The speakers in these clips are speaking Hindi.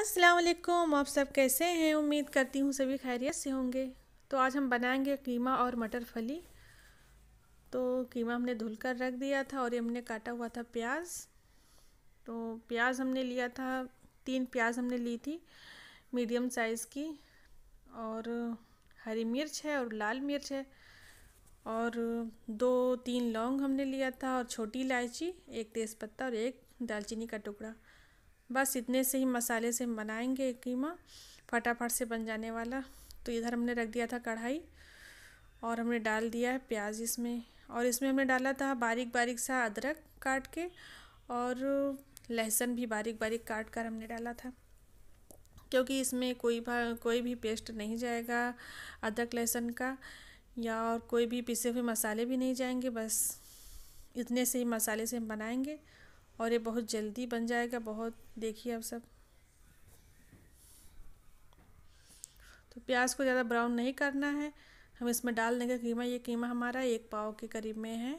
अस्सलाम आप सब कैसे हैं उम्मीद करती हूँ सभी खैरियत से होंगे तो आज हम बनाएंगे कीमा और मटर फली तो कीमा हमने धुल कर रख दिया था और ये हमने काटा हुआ था प्याज तो प्याज हमने लिया था तीन प्याज हमने ली थी मीडियम साइज़ की और हरी मिर्च है और लाल मिर्च है और दो तीन लौंग हमने लिया था और छोटी इलायची एक तेज़पत्ता और एक दालचीनी का टुकड़ा बस इतने से ही मसाले से हम बनाएंगे कीमा फटाफट से बन जाने वाला तो इधर हमने रख दिया था कढ़ाई और हमने डाल दिया है प्याज इसमें और इसमें हमने डाला था बारीक बारीक सा अदरक काट के और लहसुन भी बारीक बारीक काट कर हमने डाला था क्योंकि इसमें कोई भा कोई भी पेस्ट नहीं जाएगा अदरक लहसुन का या और कोई भी पिसे हुए मसाले भी नहीं जाएंगे बस इतने से ही मसाले से हम बनाएंगे और ये बहुत जल्दी बन जाएगा बहुत देखिए आप सब तो प्याज को ज़्यादा ब्राउन नहीं करना है हम इसमें डाल देंगे कीमा ये कीमा हमारा एक पाव के करीब में है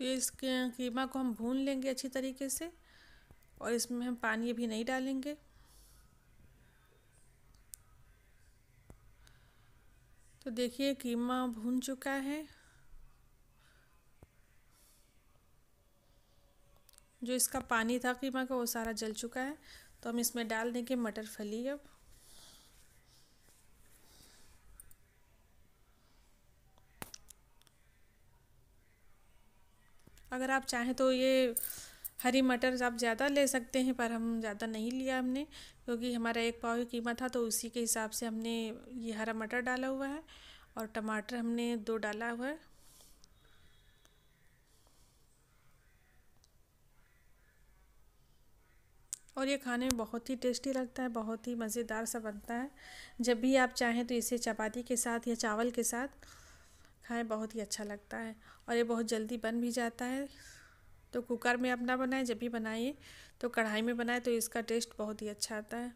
तो ये इस कीमा को हम भून लेंगे अच्छी तरीके से और इसमें हम पानी भी नहीं डालेंगे तो देखिए कीमा भून चुका है जो इसका पानी था कीमा का वो सारा जल चुका है तो हम इसमें डाल देंगे मटर फली अब अगर आप चाहें तो ये हरी मटर आप ज़्यादा ले सकते हैं पर हम ज़्यादा नहीं लिया हमने क्योंकि हमारा एक पाव ही कीमत था तो उसी के हिसाब से हमने ये हरा मटर डाला हुआ है और टमाटर हमने दो डाला हुआ है और ये खाने में बहुत ही टेस्टी लगता है बहुत ही मज़ेदार सा बनता है जब भी आप चाहें तो इसे चपाती के साथ या चावल के साथ खाएं बहुत ही अच्छा लगता है और ये बहुत जल्दी बन भी जाता है तो कुकर में अपना बनाएं जब भी बनाइए तो कढ़ाई में बनाएं तो इसका टेस्ट बहुत ही अच्छा आता है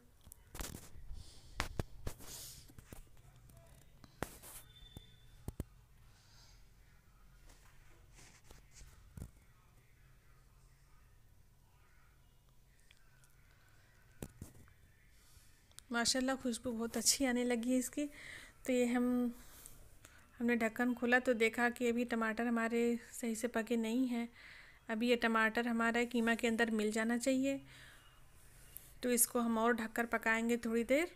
माशाल्लाह खुशबू बहुत अच्छी आने लगी है इसकी तो ये हम हमने ढक्कन खोला तो देखा कि अभी टमाटर हमारे सही से पके नहीं हैं अभी ये टमाटर हमारा कीमा के अंदर मिल जाना चाहिए तो इसको हम और ढककर पकाएंगे थोड़ी देर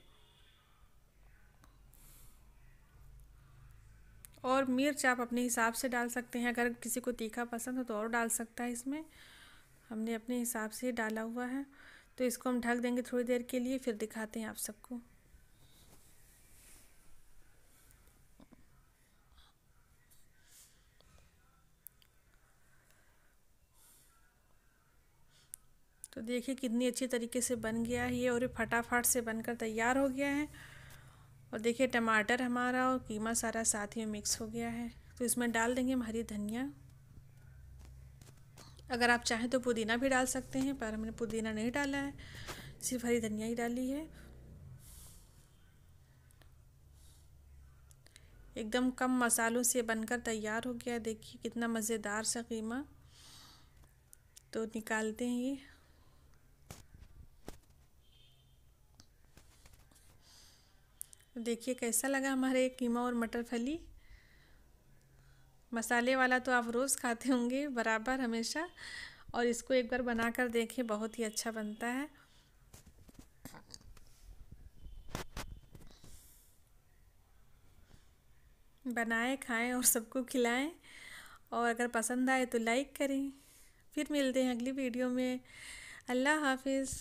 और मिर्च आप अपने हिसाब से डाल सकते हैं अगर किसी को तीखा पसंद हो तो और डाल सकता है इसमें हमने अपने हिसाब से डाला हुआ है तो इसको हम ढक देंगे थोड़ी देर के लिए फिर दिखाते हैं आप सबको तो देखिए कितनी अच्छी तरीके से बन गया है ये और ये फटाफट से बनकर तैयार हो गया है और देखिए टमाटर हमारा और कीमा सारा साथ ही मिक्स हो गया है तो इसमें डाल देंगे हम हरी धनिया अगर आप चाहें तो पुदीना भी डाल सकते हैं पर हमने पुदीना नहीं डाला है सिर्फ हरी धनिया ही डाली है एकदम कम मसालों से बनकर तैयार हो गया देखिए कितना मज़ेदार सा कीमा तो निकालते हैं ये तो देखिए कैसा लगा हमारे कीमा और मटर फली मसाले वाला तो आप रोज़ खाते होंगे बराबर हमेशा और इसको एक बार बना कर देखें बहुत ही अच्छा बनता है बनाएं खाएं और सबको खिलाएं और अगर पसंद आए तो लाइक करें फिर मिलते हैं अगली वीडियो में अल्लाह हाफिज़